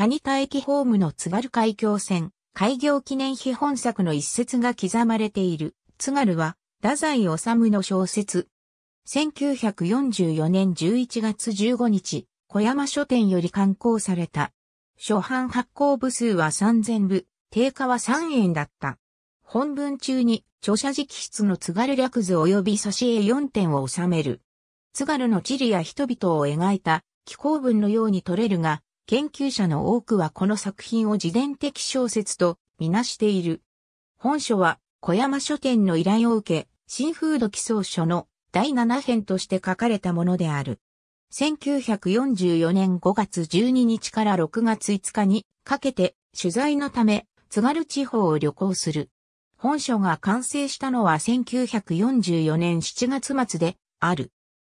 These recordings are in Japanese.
カニ田駅ホームの津軽海峡線、開業記念碑本作の一節が刻まれている。津軽は、太宰治の小説。1944年11月15日、小山書店より刊行された。初版発行部数は3000部、定価は3円だった。本文中に、著者直筆の津軽略図及び差し絵4点を収める。津軽の地理や人々を描いた、気候文のように取れるが、研究者の多くはこの作品を自伝的小説とみなしている。本書は小山書店の依頼を受け、新風土基礎書の第7編として書かれたものである。1944年5月12日から6月5日にかけて取材のため津軽地方を旅行する。本書が完成したのは1944年7月末である。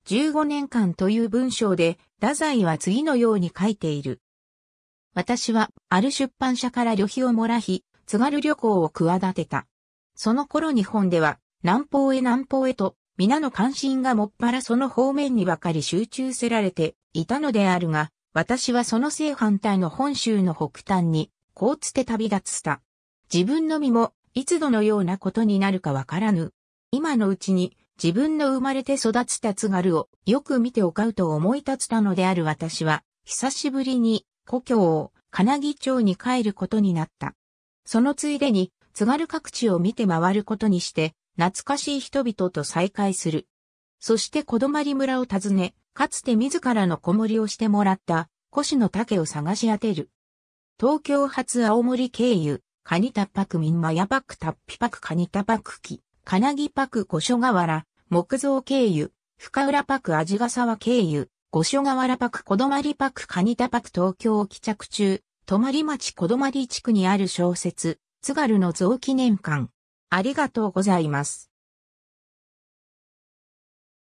15年間という文章で、太宰は次のように書いている。私は、ある出版社から旅費をもらひ、津軽旅行を企てた。その頃日本では、南方へ南方へと、皆の関心がもっぱらその方面にばかり集中せられていたのであるが、私はその正反対の本州の北端に、こうつて旅立つた。自分の身も、いつどのようなことになるかわからぬ。今のうちに、自分の生まれて育つた津軽をよく見ておかうと思い立つたのである私は、久しぶりに故郷を金木町に帰ることになった。そのついでに津軽各地を見て回ることにして、懐かしい人々と再会する。そして小泊村を訪ね、かつて自らの子守をしてもらった越の竹を探し当てる。東京発青森経由、カニタッパクミンマヤパクタッピパクカニタパク機。金木パク五所川原、木造経由、深浦パク味が沢経由、五所川原パク小泊パク蟹田パク東京を帰着中、泊町小泊地区にある小説、津軽の造記念館。ありがとうございます。